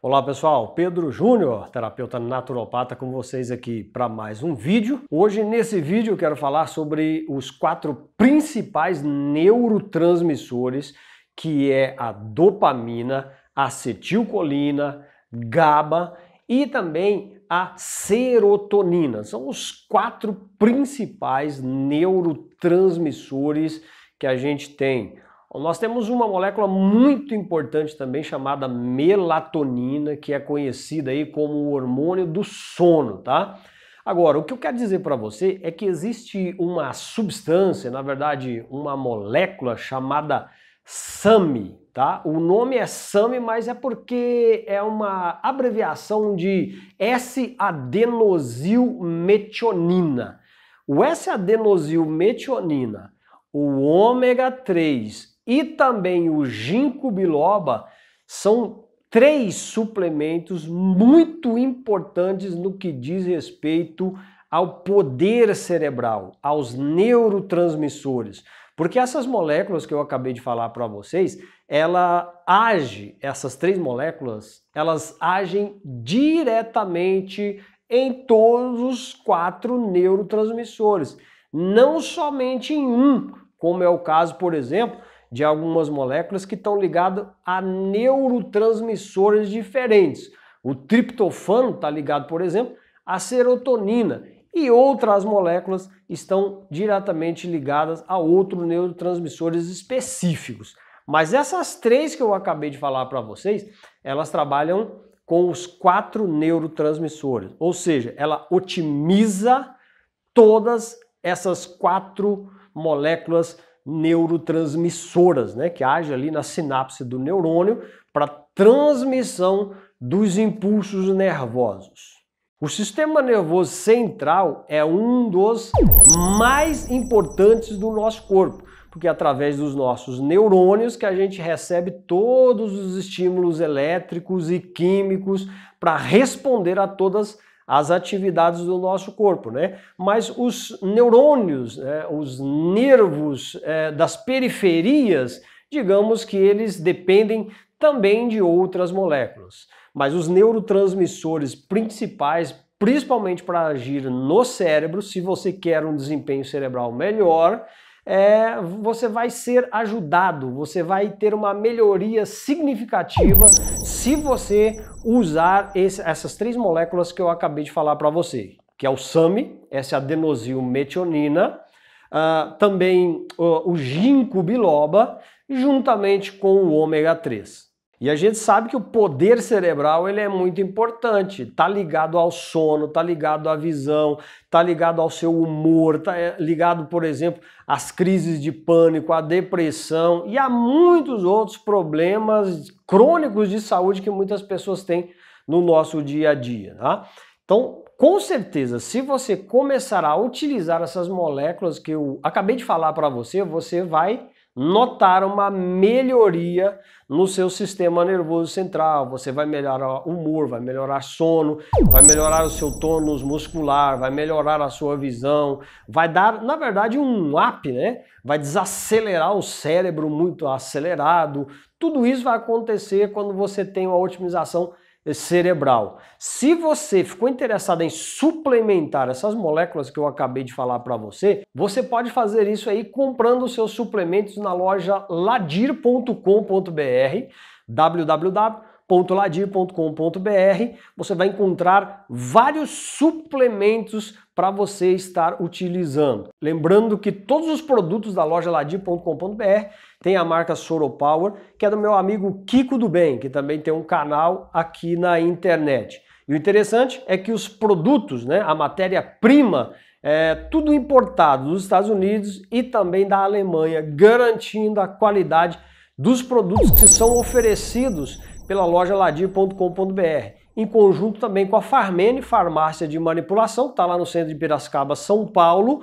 Olá pessoal, Pedro Júnior, terapeuta naturopata com vocês aqui para mais um vídeo. Hoje nesse vídeo eu quero falar sobre os quatro principais neurotransmissores que é a dopamina, a acetilcolina, GABA e também a serotonina. São os quatro principais neurotransmissores que a gente tem nós temos uma molécula muito importante também chamada melatonina, que é conhecida aí como o hormônio do sono, tá? Agora, o que eu quero dizer para você é que existe uma substância, na verdade, uma molécula chamada SAMI, tá? O nome é SAMI, mas é porque é uma abreviação de S-adenosilmetionina. O S-adenosilmetionina o ômega 3 e também o ginkgo biloba são três suplementos muito importantes no que diz respeito ao poder cerebral, aos neurotransmissores. Porque essas moléculas que eu acabei de falar para vocês, ela age, essas três moléculas, elas agem diretamente em todos os quatro neurotransmissores, não somente em um, como é o caso, por exemplo, de algumas moléculas que estão ligadas a neurotransmissores diferentes. O triptofano está ligado, por exemplo, à serotonina e outras moléculas estão diretamente ligadas a outros neurotransmissores específicos. Mas essas três que eu acabei de falar para vocês, elas trabalham com os quatro neurotransmissores, ou seja, ela otimiza todas essas quatro moléculas neurotransmissoras, né, que age ali na sinapse do neurônio para transmissão dos impulsos nervosos. O sistema nervoso central é um dos mais importantes do nosso corpo, porque é através dos nossos neurônios que a gente recebe todos os estímulos elétricos e químicos para responder a todas as atividades do nosso corpo, né? Mas os neurônios, né, os nervos é, das periferias, digamos que eles dependem também de outras moléculas. Mas os neurotransmissores principais, principalmente para agir no cérebro, se você quer um desempenho cerebral melhor, é, você vai ser ajudado, você vai ter uma melhoria significativa se você usar esse, essas três moléculas que eu acabei de falar para você, que é o SAMI, essa é a adenosilmetionina, uh, ah, também uh, o ginkgo biloba, juntamente com o ômega 3. E a gente sabe que o poder cerebral ele é muito importante, tá ligado ao sono, tá ligado à visão, tá ligado ao seu humor, tá eh, ligado, por exemplo, às crises de pânico, à depressão e a muitos outros problemas crônicos de saúde que muitas pessoas têm no nosso dia a dia, tá? Então, com certeza, se você começar a utilizar essas moléculas que eu acabei de falar para você, você vai notar uma melhoria no seu sistema nervoso central. Você vai melhorar o humor, vai melhorar sono, vai melhorar o seu tônus muscular, vai melhorar a sua visão, vai dar, na verdade, um up, né? Vai desacelerar o cérebro muito acelerado. Tudo isso vai acontecer quando você tem uma otimização cerebral. Se você ficou interessado em suplementar essas moléculas que eu acabei de falar para você, você pode fazer isso aí comprando os seus suplementos na loja ladir.com.br www www.ladir.com.br, você vai encontrar vários suplementos para você estar utilizando. Lembrando que todos os produtos da loja ladir.com.br tem a marca Soro Power, que é do meu amigo Kiko do Bem, que também tem um canal aqui na internet. E o interessante é que os produtos, né, a matéria-prima, é tudo importado dos Estados Unidos e também da Alemanha, garantindo a qualidade dos produtos que são oferecidos pela loja ladir.com.br, em conjunto também com a Farmene Farmácia de Manipulação, está lá no centro de Piracicaba, São Paulo,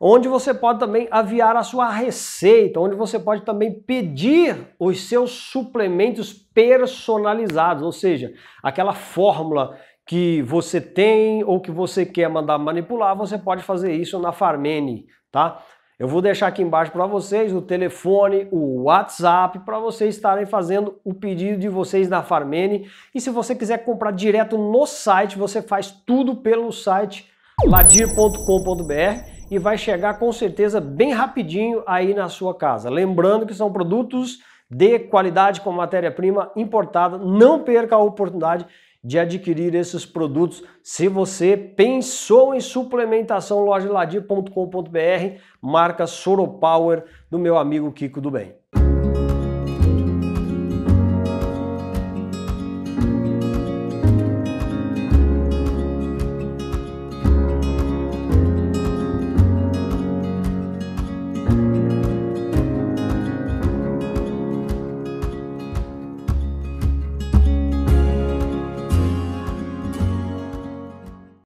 onde você pode também aviar a sua receita, onde você pode também pedir os seus suplementos personalizados, ou seja, aquela fórmula que você tem ou que você quer mandar manipular, você pode fazer isso na Farmene, tá? Eu vou deixar aqui embaixo para vocês o telefone, o WhatsApp, para vocês estarem fazendo o pedido de vocês na Farmene. E se você quiser comprar direto no site, você faz tudo pelo site ladir.com.br e vai chegar com certeza bem rapidinho aí na sua casa. Lembrando que são produtos de qualidade com matéria-prima importada. Não perca a oportunidade de adquirir esses produtos. Se você pensou em suplementação, lojaladia.com.br, marca Soropower do meu amigo Kiko do Bem.